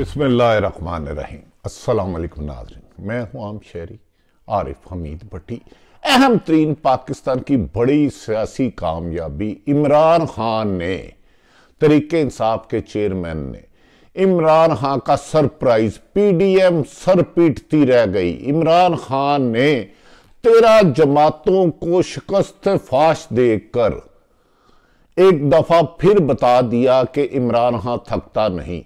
बिसमान रहीम अस्सलाम नाजरन मैं हूं आम शहरी आरिफ हमीद भट्टी अहम तरीन पाकिस्तान की बड़ी सियासी कामयाबी इमरान खान ने तरीके इंसाफ के चेयरमैन ने इमरान खान का सरप्राइज पीडीएम सर पीटती रह गई इमरान खान ने तेरह जमातों को शिकस्त फाश देकर एक दफा फिर बता दिया कि इमरान खान थकता नहीं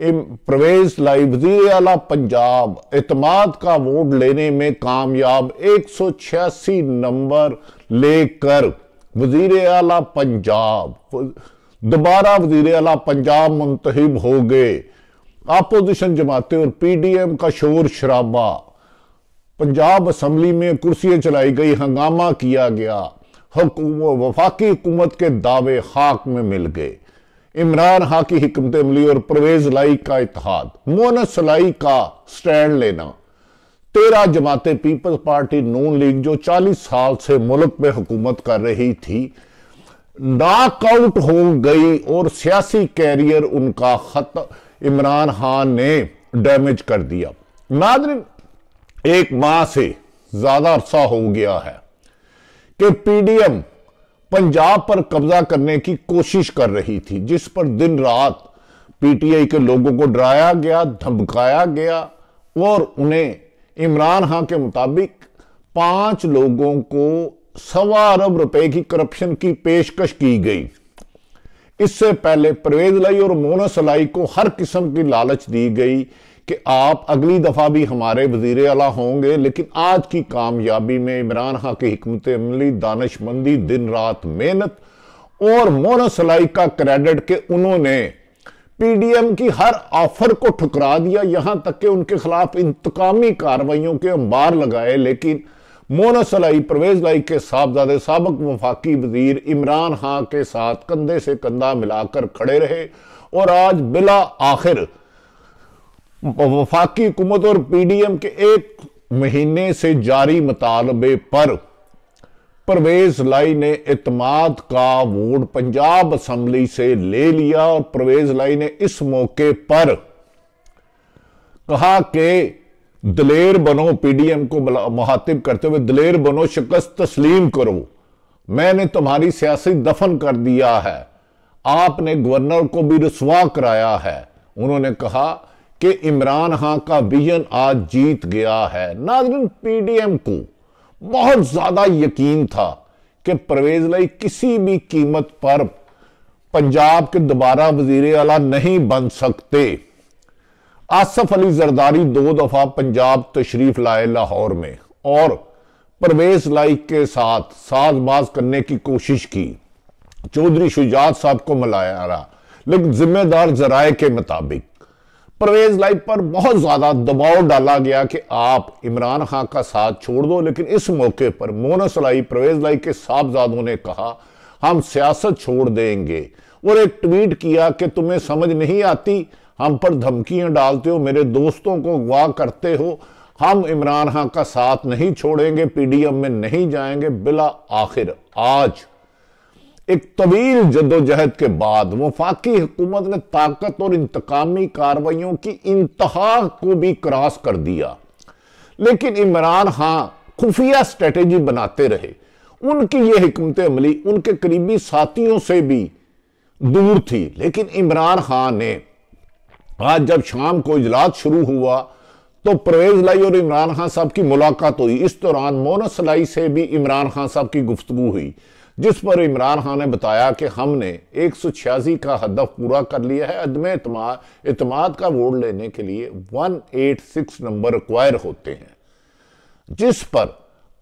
प्रवेश लाइब्रेरी अला पंजाब अतमाद का वोट लेने में कामयाब एक सौ छियासी नंबर लेकर वजीर अला पंजाब दोबारा वजीर अला पंजाब मुंतब हो गए अपोजिशन जमातें और पी डी एम का शोर शराबा पंजाब असम्बली में कुर्सियां चलाई गई हंगामा किया गया वफाकी हुकूमत के दावे खाक में मिल गए इमरान हा की हमत अमली और परवेज लाई का इतिहाद मोनस लाई का स्टैंड लेना तेरह जमाते पीपल्स पार्टी नून लीग जो चालीस साल से मुल्क में हुकूमत कर रही थी नाकआउट हो गई और सियासी कैरियर उनका खत इमरान खान ने डैमेज कर दिया नादरिन एक माह से ज्यादा अरसा हो गया है कि पीडीएम पंजाब पर कब्जा करने की कोशिश कर रही थी जिस पर दिन रात पीटीआई के लोगों को डराया गया धमकाया गया और उन्हें इमरान खां के मुताबिक पांच लोगों को सवा अरब रुपए की करप्शन की पेशकश की गई इससे पहले परवेज लाई और मोनस लाई को हर किस्म की लालच दी गई कि आप अगली दफ़ा भी हमारे वजीर अला होंगे लेकिन आज की कामयाबी में इमरान खां की हमत अमली दानशमंदी दिन रात मेहनत और मोनसलाई का क्रेडिट के उन्होंने पीडीएम की हर ऑफर को ठुकरा दिया यहाँ तक कि उनके खिलाफ इंतकामी कार्रवाइयों के अंबार लगाए लेकिन मोना परवेज लाई के साहबजादे सबक वफाकी वजीर इमरान खां के साथ कंधे से कंधा मिलाकर खड़े रहे और आज बिला आखिर वफाकी हुकूमत और पीडीएम के एक महीने से जारी मुतालबे पर परवेज लाई ने अतमाद का वोट पंजाब असम्बली से ले लिया और परवेज लाई ने इस मौके पर कहा कि दलेर बनो पी एम को मुहातिब करते हुए दलेर बनो शिकस्त तस्लीम करो मैंने तुम्हारी सियासी दफन कर दिया है आपने गवर्नर को भी रसवा कराया है उन्होंने कहा कि इमरान खान का विजन आज जीत गया है नाजरन पीडीएम को बहुत ज़्यादा यकीन था कि परवेज लाई किसी भी कीमत पर पंजाब के दोबारा वजीर अला नहीं बन सकते आसफ अली जरदारी दो दफ़ा पंजाब तशरीफ लाए लाहौर में और परवेज लाई के साथ साजबाज करने की कोशिश की चौधरी शुजात साहब को मिलाया रहा लेकिन जिम्मेदार जराए के मुताबिक परवेज लाइफ पर बहुत ज्यादा दबाव डाला गया कि आप इमरान खान का साथ छोड़ दो लेकिन इस मौके पर मोनस लाई परवेज लाई के साहबजादों ने कहा हम सियासत छोड़ देंगे और एक ट्वीट किया कि तुम्हें समझ नहीं आती हम पर धमकियां डालते हो मेरे दोस्तों को अगवा करते हो हम इमरान खान का साथ नहीं छोड़ेंगे पीडीएम में नहीं जाएंगे बिला आखिर आज एक तवील जदोजहद के बाद वफाकी हुकूमत ने ताकत और इंतकामी कार्रवाइयों की इंतहा को भी क्रॉस कर दिया लेकिन इमरान खां खुफिया स्ट्रेटेजी बनाते रहे उनकी यह हमत अमली उनके करीबी साथियों से भी दूर थी लेकिन इमरान खान ने आज जब शाम को इजलास शुरू हुआ तो परवेज लाई और इमरान खान साहब की मुलाकात हुई इस दौरान मोनस लाई से भी इमरान खान साहब की गुफ्तु हुई जिस पर इमरान खान ने बताया कि हमने एक सौ छियासी का हदफ पूरा कर लिया है अदम अतमाद का वोट लेने के लिए one eight six number require होते हैं जिस पर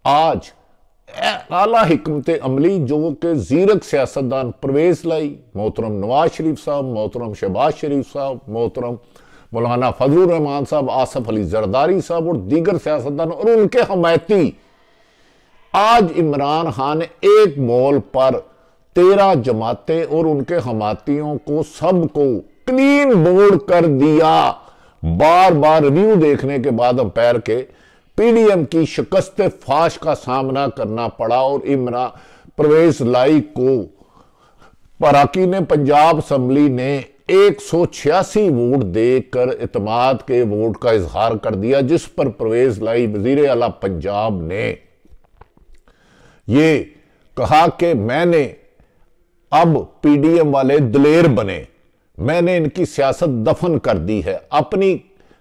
आज आला हमत अमली जो कि जीरक सियासतदान परवेज लाई मोहतरम नवाज शरीफ साहब मोहतरम शहबाज शरीफ साहब मोहतरम मौलाना फजल रहमान साहब आसफ अली जरदारी साहब और दीगर सियासतदान और उनके हमायती आज इमरान खान एक मॉल पर तेरह जमाते और उनके हमातियों को सबको क्लीन बोर्ड कर दिया बार बार रिव्यू देखने के बाद अंपायर के पीडीएम की शिकस्त फाश का सामना करना पड़ा और इमरान प्रवेश लाई को पराकी ने पंजाब असम्बली ने एक सौ छियासी वोट देकर इतमाद के वोट का इजहार कर दिया जिस पर प्रवेश लाई वजीर अला पंजाब ने ये कहा कि मैंने अब पीडीएम वाले दलेर बने मैंने इनकी सियासत दफन कर दी है अपनी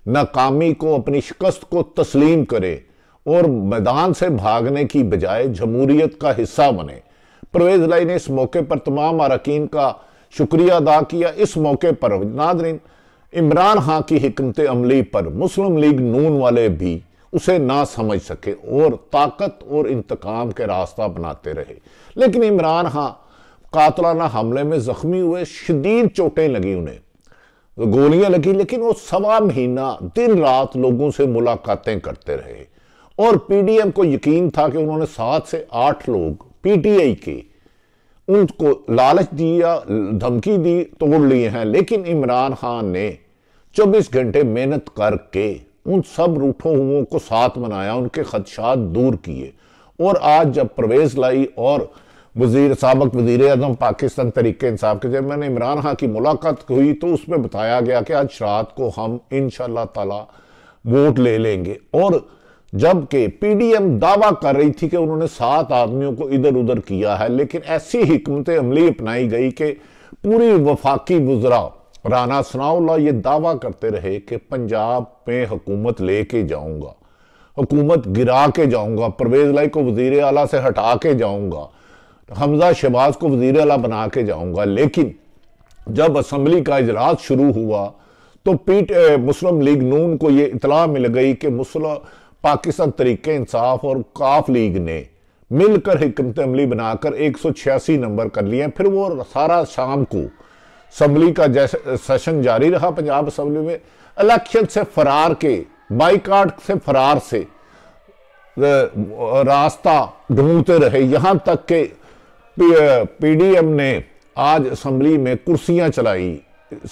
नाकामी को अपनी शिकस्त को तस्लीम करे और मैदान से भागने की बजाय जमहूरियत का हिस्सा बने परवेज लाई ने इस मौके पर तमाम अरकान का शुक्रिया अदा किया इस मौके पर नादरीन इमरान खां की हमत अमली पर मुस्लिम लीग नून वाले भी उसे ना समझ सके और ताकत और इंतकाम के रास्ता बनाते रहे लेकिन इमरान खां कातलाना हमले में जख्मी हुए शदीद चोटें लगी उन्हें गोलियां लगी लेकिन वो सवा महीना दिन रात लोगों से मुलाकातें करते रहे और पीडीएम को यकीन था कि उन्होंने सात से आठ लोग पीटीआई के उनको लालच दिया धमकी दी तोड़ लिए हैं लेकिन इमरान खान ने चौबीस घंटे मेहनत करके उन सब रूठों हुओं को साथ मनाया उनके खदशात दूर किए और आज जब प्रवेश लाई और वजीर सबक वजीर अजम पाकिस्तान तरीके इंसाफ के जब मैंने इमरान खां की मुलाकात हुई तो उसमें बताया गया कि आज रात को हम इन तला वोट ले लेंगे और जबकि पीडीएम दावा कर रही थी कि उन्होंने सात आदमियों को इधर उधर किया है लेकिन ऐसी हमत अमली अपनाई गई कि पूरी वफाकी वजरा राना सनाउल्ला ये दावा करते रहे कि पंजाब में हुकूमत ले के जाऊँगा हुकूमत गिरा के जाऊँगा परवेज लाई को वजीर अला से हटा के जाऊँगा हमजा शहबाज को वजीर अला बना के जाऊँगा लेकिन जब असम्बली का इजलास शुरू हुआ तो पीट मुस्लिम लीग नून को ये इतला मिल गई कि मुस्लिम पाकिस्तान तरीके इंसाफ और काफ लीग ने मिलकर हमत अमली बनाकर एक सौ छियासी नंबर कर लिए फिर वो सारा शाम को असम्बली का जैसे सेशन जारी रहा पंजाब असम्बली में इलेक्शन से फरार के बाईकाट से फरार से रास्ता ढूंढते रहे यहां तक के पीडीएम ने आज असम्बली में कुर्सियां चलाई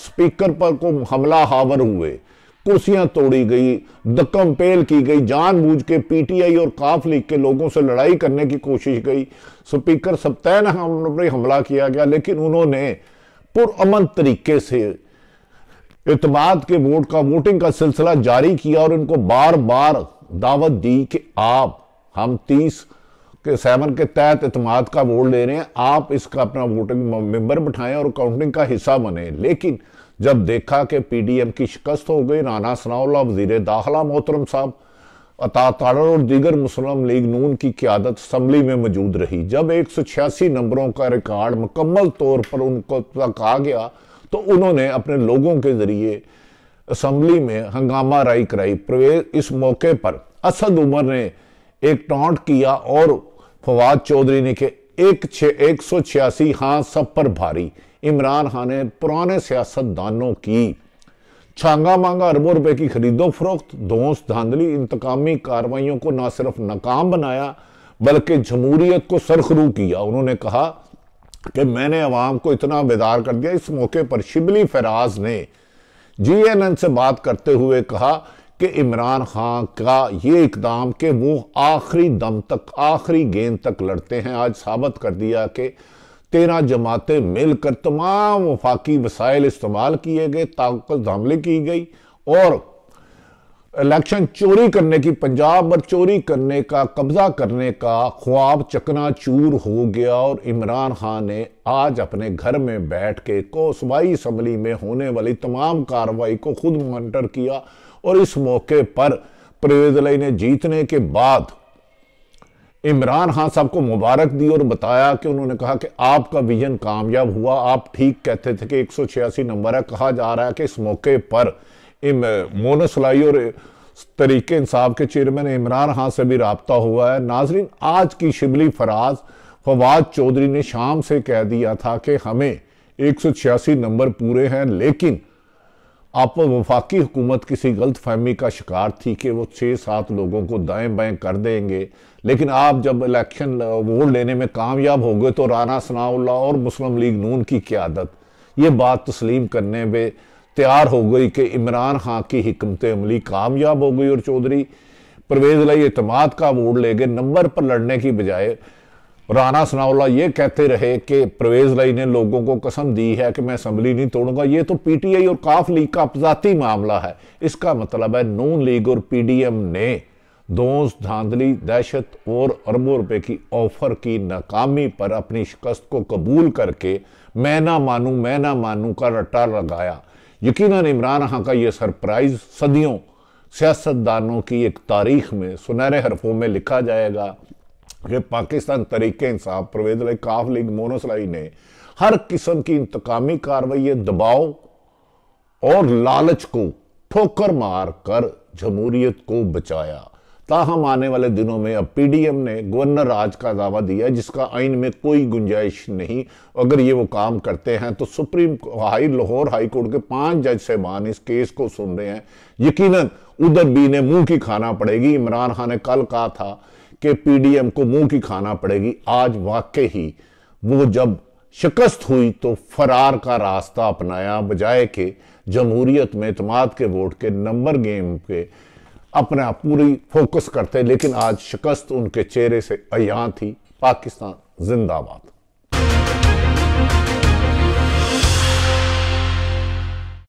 स्पीकर पर को हमला हावर हुए कुर्सियां तोड़ी गई दकम पेल की गई जानबूझ के पीटीआई और काफ लीग के लोगों से लड़ाई करने की कोशिश गई स्पीकर सप्तन हम पर हमला किया गया लेकिन उन्होंने पुरअमन तरीके से इतमाद के वोट का वोटिंग का सिलसिला जारी किया और इनको बार बार दावत दी कि आप हम तीस के सेवन के तहत इतमाद का वोट ले रहे हैं आप इसका अपना वोटिंग मेंबर बैठाएं और काउंटिंग का हिस्सा बने लेकिन जब देखा कि पीडीएम की शिकस्त हो गई राना सनाउल्ला वजीर दाखिला मोहतरम साहब अतातारण और दीगर मुस्लिम लीग नून की क्यादत असम्बली में मौजूद रही जब एक सौ छियासी नंबरों का रिकॉर्ड मुकम्मल तौर पर उनको तक आ गया तो उन्होंने अपने लोगों के जरिए असम्बली में हंगामा राई कराई प्रवेश इस मौके पर असद उमर ने एक टॉन्ट किया और फवाद चौधरी ने के एक छे एक सौ छियासी हाँ सब पर भारी इमरान खान ने पुराने सियासतदानों की छांगा मांगा अरबों रुपए की खरीदो फरोख्त धोस धांधली इंतकामी कार्रवाइयों को ना सिर्फ नाकाम बनाया बल्कि जमहूरीत को सरखरू किया उन्होंने कहा कि मैंने अवाम को इतना बेदार कर दिया इस मौके पर शिबली फराज ने जी एन एन से बात करते हुए कहा कि इमरान खान का ये इकदाम के वो आखिरी दम तक आखिरी गेंद तक लड़ते हैं आज साबित कर दिया कि तेरह जमातें मिलकर तमाम वफाकी वसाइल इस्तेमाल किए गए ताकत हमले की गई और इलेक्शन चोरी करने की पंजाब पर चोरी करने का कब्जा करने का ख्वाब चकना चूर हो गया और इमरान खान ने आज अपने घर में बैठ के को असम्बली में होने वाली तमाम कार्रवाई को खुद मॉनिटर किया और इस मौके पर परवेज ने जीतने के बाद इमरान खान साहब को मुबारक दी और बताया कि उन्होंने कहा कि आपका विजन कामयाब हुआ आप ठीक कहते थे कि एक सौ छियासी नंबर है कहा जा रहा है कि इस मौके पर मोन सलाई और तरीके इंसाफ के चेयरमैन इमरान खान से भी रबता हुआ है नाजरीन आज की शिबली फराज फवाद चौधरी ने शाम से कह दिया था कि हमें एक सौ छियासी नंबर पूरे हैं लेकिन आप वफाकी हुकूमत किसी गलत फहमी का शिकार थी कि वो छः सात लोगों को दाएँ बाएँ कर देंगे लेकिन आप जब इलेक्शन वोट लेने में कामयाब हो गए तो राना सनाउल्ला और मुस्लिम लीग नून की क्यादत ये बात तस्लीम करने में तैयार हो गई कि इमरान खां की हमत अमली कामयाब हो गई और चौधरी परवेज लाई अतमाद का वोट ले गए नंबर पर लड़ने की बजाय राना सनाउल्ला ये कहते रहे कि परवेज लाई ने लोगों को कसम दी है कि मैं असम्बली नहीं तोड़ूंगा ये तो पीटीआई और काफ लीग का अपजाती मामला है इसका मतलब है नून लीग और पीडीएम ने दो धांधली दहशत और अरबों रुपए की ऑफर की नाकामी पर अपनी शिकस्त को कबूल करके मैं ना मानूं मैं ना मानूं का रट्टा लगाया यकीन इमरान खां का यह सरप्राइज सदियों सियासतदानों की एक तारीख में सुनहरे हरफों में लिखा जाएगा कि पाकिस्तान तरीके इंसाफ परवेज काफ लीग मोनोसलाई ने हर किस्म की इंतकामी कार्रवाई दबाव और लालच को ठोकर मार कर जमहूरियत को बचाया ताहम आने वाले दिनों में अब पीडीएम ने गवर्नर राज का दावा दिया जिसका आइन में कोई गुंजाइश नहीं अगर ये वो काम करते हैं तो supreme high Lahore high court के पांच जज साहबान इस केस को सुन रहे हैं यकीनन उधर भी ने मुंह की खाना पड़ेगी इमरान खान ने कल कहा था कि पीडीएम को मुंह की खाना पड़ेगी आज वाकई ही वो जब शिकस्त हुई तो फरार का रास्ता अपनाया बजाय के जमहूरियत में इतमाद के वोट के नंबर गेम के अपना पूरी फोकस करते लेकिन आज शिकस्त उनके चेहरे से अया थी पाकिस्तान जिंदाबाद